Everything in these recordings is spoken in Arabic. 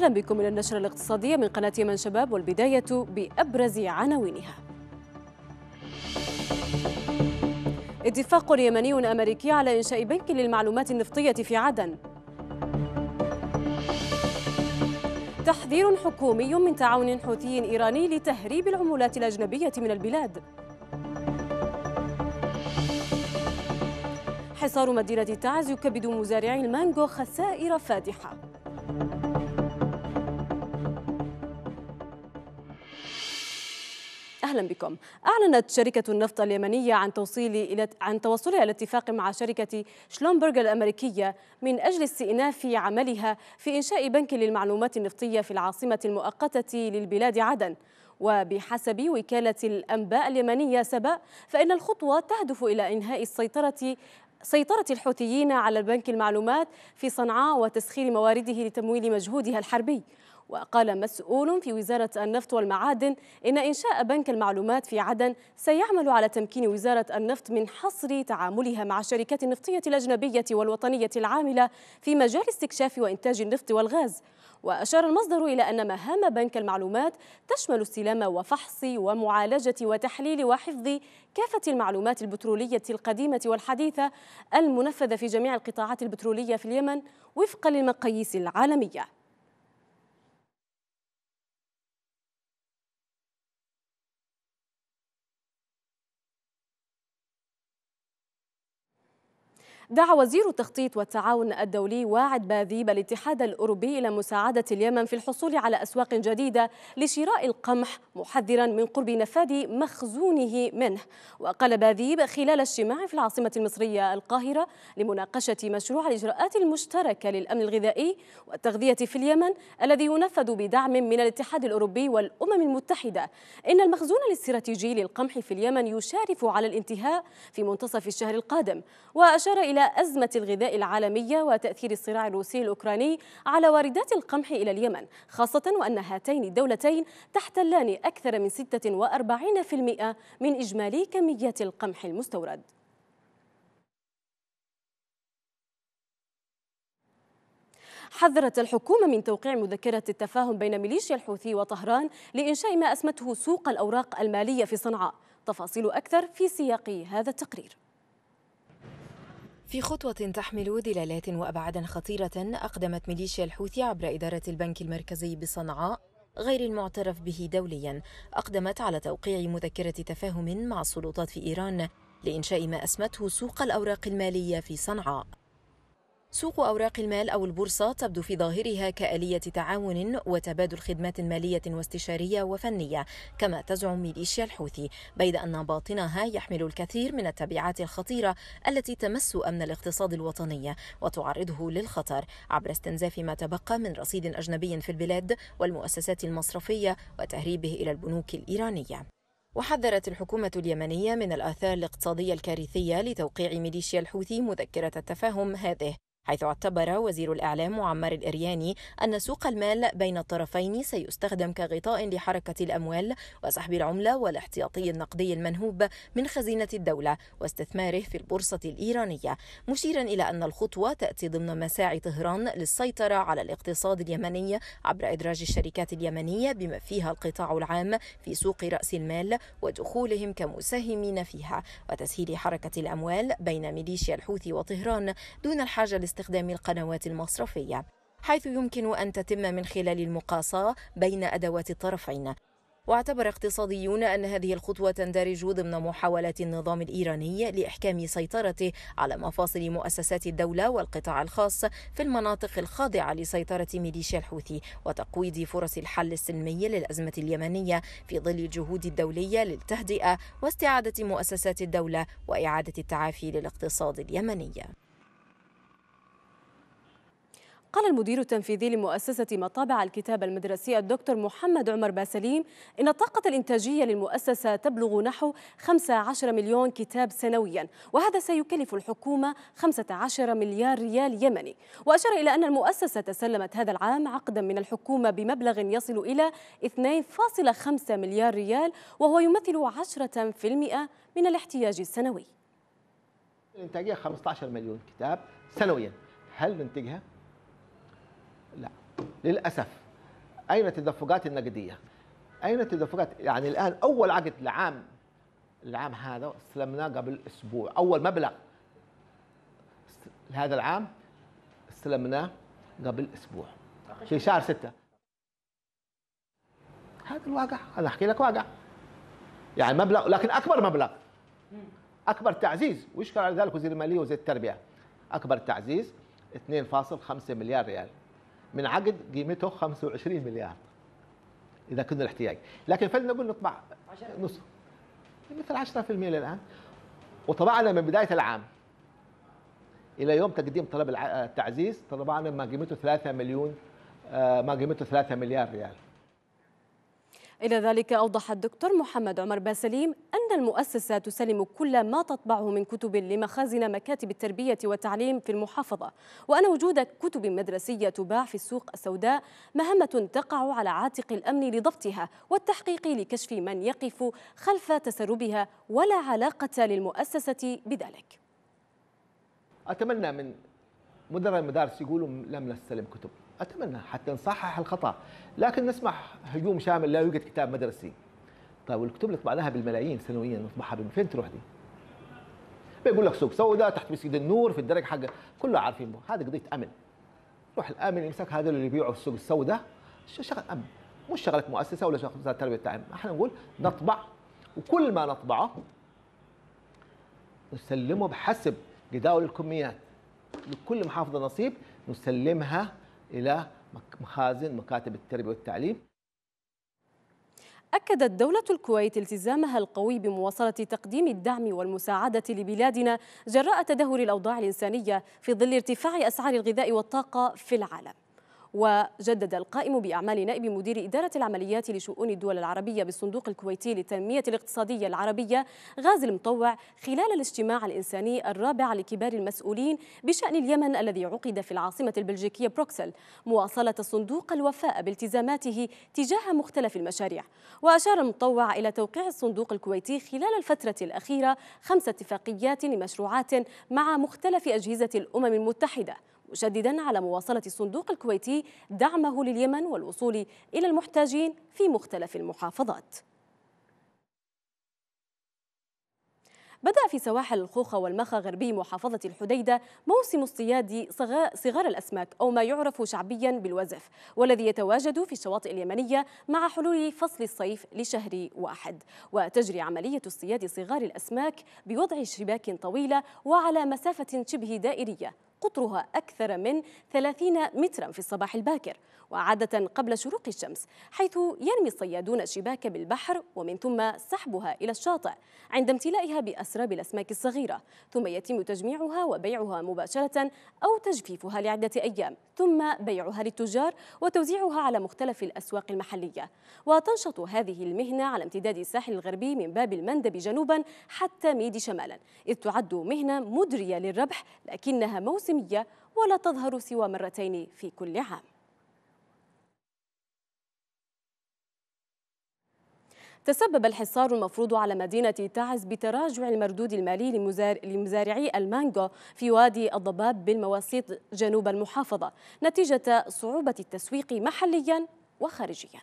أهلا بكم إلى النشرة الاقتصادية من قناة يمن شباب والبداية بأبرز عناوينها اتفاق يمني أمريكي على إنشاء بنك للمعلومات النفطية في عدن تحذير حكومي من تعاون حوثي إيراني لتهريب العملات الأجنبية من البلاد حصار مدينة تعز يكبد مزارعي المانجو خسائر فادحة أهلا بكم أعلنت شركة النفط اليمنية عن توصيل إلى عن توصلها إلى اتفاق مع شركة شلومبرغ الأمريكية من أجل استئناف عملها في إنشاء بنك للمعلومات النفطية في العاصمة المؤقتة للبلاد عدن وبحسب وكالة الأنباء اليمنية سبأ فإن الخطوة تهدف إلى إنهاء السيطرة سيطرة الحوثيين على البنك المعلومات في صنعاء وتسخير موارده لتمويل مجهودها الحربي وقال مسؤول في وزارة النفط والمعادن إن إنشاء بنك المعلومات في عدن سيعمل على تمكين وزارة النفط من حصر تعاملها مع الشركات النفطية الأجنبية والوطنية العاملة في مجال استكشاف وإنتاج النفط والغاز وأشار المصدر إلى أن مهام بنك المعلومات تشمل استلام وفحص ومعالجة وتحليل وحفظ كافة المعلومات البترولية القديمة والحديثة المنفذة في جميع القطاعات البترولية في اليمن وفقا للمقاييس العالمية دعا وزير التخطيط والتعاون الدولي واعد باذيب الاتحاد الأوروبي إلى مساعدة اليمن في الحصول على أسواق جديدة لشراء القمح محذرا من قرب نفاذ مخزونه منه وقال باذيب خلال اجتماع في العاصمة المصرية القاهرة لمناقشة مشروع الإجراءات المشتركة للأمن الغذائي والتغذية في اليمن الذي ينفذ بدعم من الاتحاد الأوروبي والأمم المتحدة إن المخزون الاستراتيجي للقمح في اليمن يشارف على الانتهاء في منتصف الشهر القادم وأشار إلى أزمة الغذاء العالمية وتأثير الصراع الروسي الأوكراني على واردات القمح إلى اليمن خاصة وأن هاتين الدولتين تحتلان أكثر من 46% من إجمالي كميات القمح المستورد حذرت الحكومة من توقيع مذكرة التفاهم بين ميليشيا الحوثي وطهران لإنشاء ما أسمته سوق الأوراق المالية في صنعاء تفاصيل أكثر في سياق هذا التقرير في خطوة تحمل دلالات وأبعادا خطيرة أقدمت ميليشيا الحوثي عبر إدارة البنك المركزي بصنعاء غير المعترف به دوليا أقدمت على توقيع مذكرة تفاهم مع السلطات في إيران لإنشاء ما أسمته سوق الأوراق المالية في صنعاء سوق أوراق المال أو البورصة تبدو في ظاهرها كآلية تعاون وتبادل خدمات مالية واستشارية وفنية كما تزعم ميليشيا الحوثي بيد أن باطنها يحمل الكثير من التبعات الخطيرة التي تمس أمن الاقتصاد الوطني وتعرضه للخطر عبر استنزاف ما تبقى من رصيد أجنبي في البلاد والمؤسسات المصرفية وتهريبه إلى البنوك الإيرانية وحذرت الحكومة اليمنية من الآثار الاقتصادية الكارثية لتوقيع ميليشيا الحوثي مذكرة التفاهم هذه حيث اعتبر وزير الإعلام عمار الإرياني أن سوق المال بين الطرفين سيستخدم كغطاء لحركة الأموال وسحب العملة والاحتياطي النقدي المنهوب من خزينة الدولة واستثماره في البورصة الإيرانية مشيرا إلى أن الخطوة تأتي ضمن مساعي طهران للسيطرة على الاقتصاد اليمني عبر إدراج الشركات اليمنية بما فيها القطاع العام في سوق رأس المال ودخولهم كمساهمين فيها وتسهيل حركة الأموال بين ميليشيا الحوثي وطهران دون الحاجة لاستخدام باستخدام القنوات المصرفية حيث يمكن أن تتم من خلال المقاصة بين أدوات الطرفين واعتبر اقتصاديون أن هذه الخطوة تندرج ضمن محاولات النظام الإيراني لإحكام سيطرته على مفاصل مؤسسات الدولة والقطاع الخاص في المناطق الخاضعة لسيطرة ميليشيا الحوثي وتقويض فرص الحل السلمي للأزمة اليمنية في ظل الجهود الدولية للتهدئة واستعادة مؤسسات الدولة وإعادة التعافي للاقتصاد اليمني قال المدير التنفيذي لمؤسسة مطابع الكتاب المدرسي الدكتور محمد عمر باسليم إن الطاقة الإنتاجية للمؤسسة تبلغ نحو 15 مليون كتاب سنويا وهذا سيكلف الحكومة 15 مليار ريال يمني وأشار إلى أن المؤسسة تسلمت هذا العام عقدا من الحكومة بمبلغ يصل إلى 2.5 مليار ريال وهو يمثل 10% من الاحتياج السنوي الإنتاجية 15 مليون كتاب سنويا هل ننتجها؟ للاسف اين التدفقات النقديه؟ اين التدفقات؟ يعني الان اول عقد لعام العام هذا استلمناه قبل اسبوع اول مبلغ لهذا العام استلمناه قبل اسبوع في شهر ستة هذا الواقع انا احكي لك واقع يعني مبلغ لكن اكبر مبلغ اكبر تعزيز ويشكر على ذلك وزير الماليه وزير التربيه اكبر تعزيز 2.5 مليار ريال من عقد قيمته 25 مليار اذا كنا الاحتياج لكن فلنقول نطبع نصف مثل 10% للان وطبعنا من بدايه العام الى يوم تقديم طلب التعزيز طبعنا ما قيمته 3 مليون آه، ما قيمته 3 مليار ريال إلى ذلك أوضح الدكتور محمد عمر باسليم أن المؤسسة تسلم كل ما تطبعه من كتب لمخازن مكاتب التربية والتعليم في المحافظة وأن وجود كتب مدرسية تباع في السوق السوداء مهمة تقع على عاتق الأمن لضبطها والتحقيق لكشف من يقف خلف تسربها ولا علاقة للمؤسسة بذلك أتمنى من مدراء المدارس يقولوا لم نستلم كتب أتمنى حتى نصحح الخطأ لكن نسمع هجوم شامل لا يوجد كتاب مدرسي طيب والكتب اللي طبعناها بالملايين سنويا نطبعها فين تروح دي؟ بيقول لك سوق سوداء تحت مسجد النور في الدرج حقه كله عارفين هذه قضيه امن روح الامن يمسك هذول اللي يبيعوا السوق السوداء شغل امن مش شغله مؤسسه ولا شغله تربيه التعليم احنا نقول نطبع وكل ما نطبعه نسلمه بحسب جداول الكميات لكل محافظه نصيب نسلمها الى مخازن مكاتب التربية والتعليم أكدت دولة الكويت التزامها القوي بمواصلة تقديم الدعم والمساعدة لبلادنا جراء تدهور الأوضاع الإنسانية في ظل ارتفاع أسعار الغذاء والطاقة في العالم وجدد القائم بأعمال نائب مدير إدارة العمليات لشؤون الدول العربية بالصندوق الكويتي للتنمية الاقتصادية العربية غازي المطوع خلال الاجتماع الإنساني الرابع لكبار المسؤولين بشأن اليمن الذي عقد في العاصمة البلجيكية بروكسل مواصلة الصندوق الوفاء بالتزاماته تجاه مختلف المشاريع وأشار المطوع إلى توقيع الصندوق الكويتي خلال الفترة الأخيرة خمس اتفاقيات لمشروعات مع مختلف أجهزة الأمم المتحدة مشددا على مواصلة الصندوق الكويتي دعمه لليمن والوصول إلى المحتاجين في مختلف المحافظات بدأ في سواحل الخوخة والمخا غربي محافظة الحديدة موسم اصطياد صغار الأسماك أو ما يعرف شعبيا بالوزف والذي يتواجد في الشواطئ اليمنية مع حلول فصل الصيف لشهر واحد وتجري عملية اصطياد صغار الأسماك بوضع شباك طويلة وعلى مسافة شبه دائرية قطرها أكثر من 30 مترا في الصباح الباكر وعادة قبل شروق الشمس حيث يرمي الصيادون الشباك بالبحر ومن ثم سحبها إلى الشاطئ عند امتلائها بأسراب الأسماك الصغيرة ثم يتم تجميعها وبيعها مباشرة أو تجفيفها لعدة أيام ثم بيعها للتجار وتوزيعها على مختلف الأسواق المحلية وتنشط هذه المهنة على امتداد الساحل الغربي من باب المندب جنوبا حتى ميدي شمالا إذ تعد مهنة مدرية للربح لكنها موسم موسمية ولا تظهر سوى مرتين في كل عام تسبب الحصار المفروض على مدينة تعز بتراجع المردود المالي لمزارعي المانجو في وادي الضباب بالمواسيط جنوب المحافظة نتيجة صعوبة التسويق محليا وخارجيا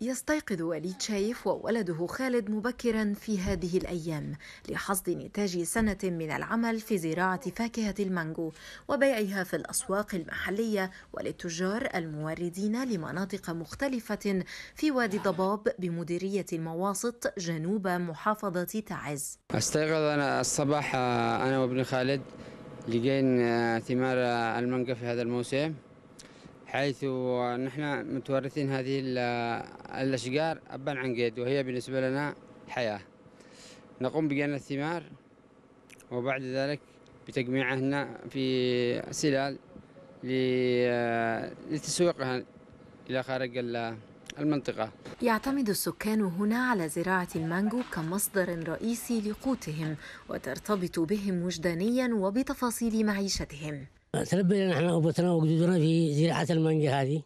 يستيقظ وليد شايف وولده خالد مبكرا في هذه الأيام لحصد نتاج سنة من العمل في زراعة فاكهة المانجو وبيعها في الأسواق المحلية وللتجار الموردين لمناطق مختلفة في وادي ضباب بمديرية المواسط جنوب محافظة تعز أستيقظ أنا الصباح أنا وابن خالد لقين ثمار المانجا في هذا الموسم حيث نحن متورثين هذه الأشجار أبا عن قيد وهي بالنسبة لنا حياة نقوم بجنى الثمار وبعد ذلك بتجميعهن في سلال لتسويقها إلى خارج المنطقة يعتمد السكان هنا على زراعة المانجو كمصدر رئيسي لقوتهم وترتبط بهم وجدانيا وبتفاصيل معيشتهم تربينا نحن ابوتنا وجدودنا في زراعه المانجا هذه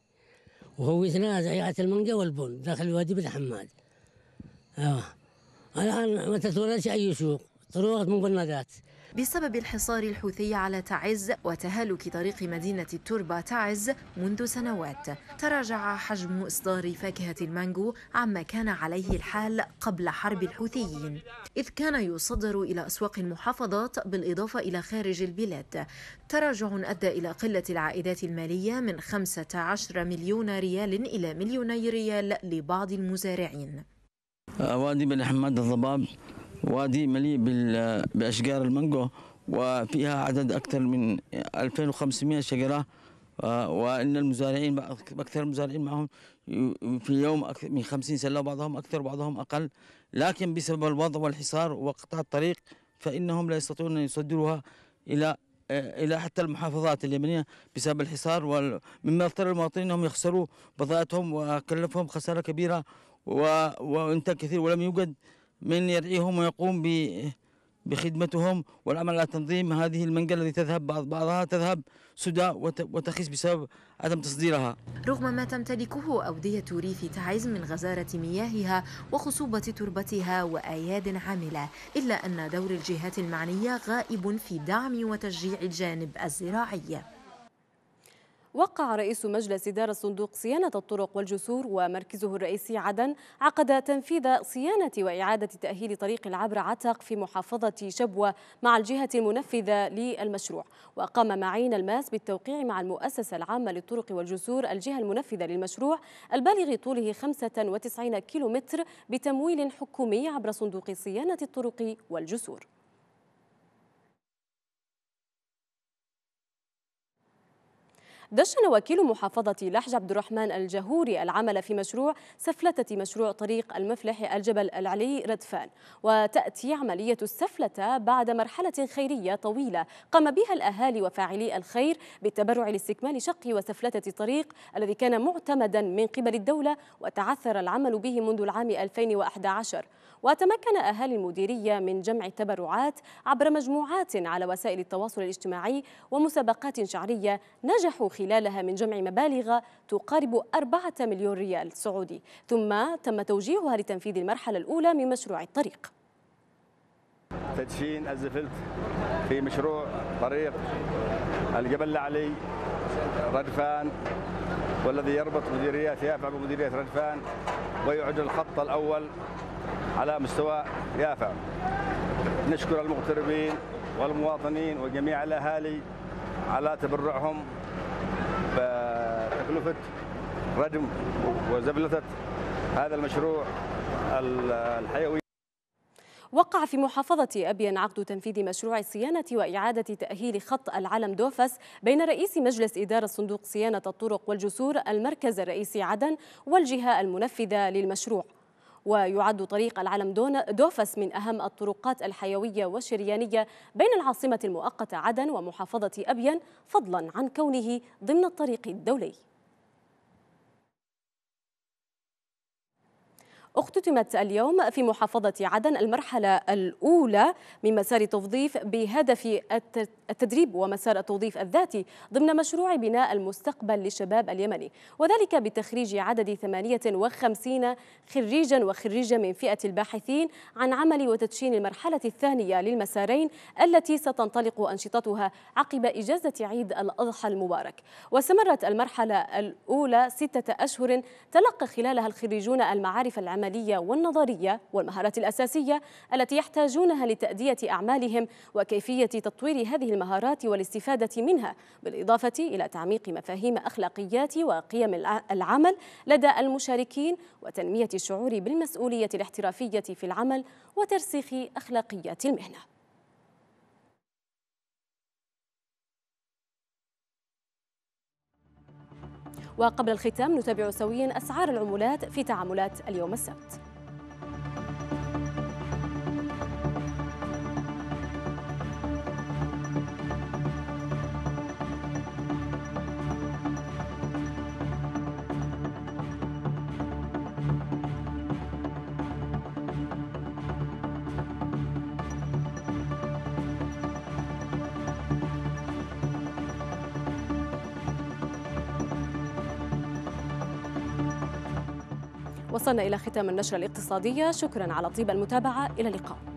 وهويتنا زراعه المانجا والبن داخل وادي بن حماد آه. الان ما تتولدش اي سوق ضرورة مبندات بسبب الحصار الحوثي على تعز وتهالك طريق مدينة التربة تعز منذ سنوات تراجع حجم إصدار فاكهة المانجو عما كان عليه الحال قبل حرب الحوثيين إذ كان يصدر إلى أسواق المحافظات بالإضافة إلى خارج البلاد تراجع أدى إلى قلة العائدات المالية من 15 مليون ريال إلى مليوني ريال لبعض المزارعين وادي بن حماد الضباب وادي مليء بأشجار المانجو وفيها عدد أكثر من 2500 شجرة آه، وإن المزارعين أكثر المزارعين معهم في يوم من 50 سلة وبعضهم أكثر وبعضهم أقل لكن بسبب الوضع والحصار وقطع الطريق فإنهم لا يستطيعون أن يصدروها إلى آه، الى حتى المحافظات اليمنيه بسبب الحصار ومما اضطر المواطنين انهم يخسروا بضائعتهم وكلفهم خساره كبيره و... وانتاج كثير ولم يوجد من يرعيهم ويقوم بخدمتهم والعمل على تنظيم هذه المنقلة التي تذهب بعض بعضها تذهب سدى وتخيس بسبب عدم تصديرها رغم ما تمتلكه أودية ريف تعز من غزارة مياهها وخصوبة تربتها وأياد عاملة إلا أن دور الجهات المعنية غائب في دعم وتشجيع الجانب الزراعي وقع رئيس مجلس إدارة صندوق صيانة الطرق والجسور ومركزه الرئيسي عدن عقد تنفيذ صيانة وإعادة تأهيل طريق العبر عتق في محافظة شبوة مع الجهة المنفذة للمشروع وقام معين الماس بالتوقيع مع المؤسسة العامة للطرق والجسور الجهة المنفذة للمشروع البالغ طوله 95 كيلومتر بتمويل حكومي عبر صندوق صيانة الطرق والجسور دشن وكيل محافظة لحج عبد الرحمن الجهوري العمل في مشروع سفلتة مشروع طريق المفلح الجبل العلي ردفان وتأتي عملية السفلتة بعد مرحلة خيرية طويلة قام بها الأهالي وفاعلي الخير بالتبرع لاستكمال شق وسفلتة الطريق الذي كان معتمدا من قبل الدولة وتعثر العمل به منذ العام 2011 وتمكن أهالي المديرية من جمع التبرعات عبر مجموعات على وسائل التواصل الاجتماعي ومسابقات شعرية نجحوا خلال خلالها من جمع مبالغ تقارب أربعة مليون ريال سعودي ثم تم توجيهها لتنفيذ المرحلة الأولى من مشروع الطريق تدشين الزفلت في مشروع طريق الجبل علي ردفان والذي يربط مديرية يافع بمديرية ردفان ويعد الخط الأول على مستوى يافع نشكر المغتربين والمواطنين وجميع الأهالي على تبرعهم بتكلفة ردم وزبلة هذا المشروع الحيوي وقع في محافظة أبين عقد تنفيذ مشروع صيانة وإعادة تأهيل خط العلم دوفس بين رئيس مجلس إدارة صندوق صيانة الطرق والجسور المركز الرئيسي عدن والجهة المنفذة للمشروع ويعد طريق العلم دوفس من أهم الطرقات الحيوية والشريانية بين العاصمة المؤقتة عدن ومحافظة أبين فضلا عن كونه ضمن الطريق الدولي اختتمت اليوم في محافظة عدن المرحلة الأولى من مسار توظيف بهدف التدريب ومسار التوظيف الذاتي ضمن مشروع بناء المستقبل للشباب اليمني وذلك بتخريج عدد 58 خريجا وخريجة من فئة الباحثين عن عمل وتدشين المرحلة الثانية للمسارين التي ستنطلق أنشطتها عقب إجازة عيد الأضحى المبارك واستمرت المرحلة الأولى ستة أشهر تلقى خلالها الخريجون المعارف العمل العملية والنظرية والمهارات الأساسية التي يحتاجونها لتأدية أعمالهم وكيفية تطوير هذه المهارات والاستفادة منها بالإضافة إلى تعميق مفاهيم أخلاقيات وقيم العمل لدى المشاركين وتنمية الشعور بالمسؤولية الاحترافية في العمل وترسيخ أخلاقيات المهنة وقبل الختام نتابع سويا أسعار العملات في تعاملات اليوم السبت وصلنا إلى ختام النشرة الاقتصادية شكرا على طيب المتابعة إلى اللقاء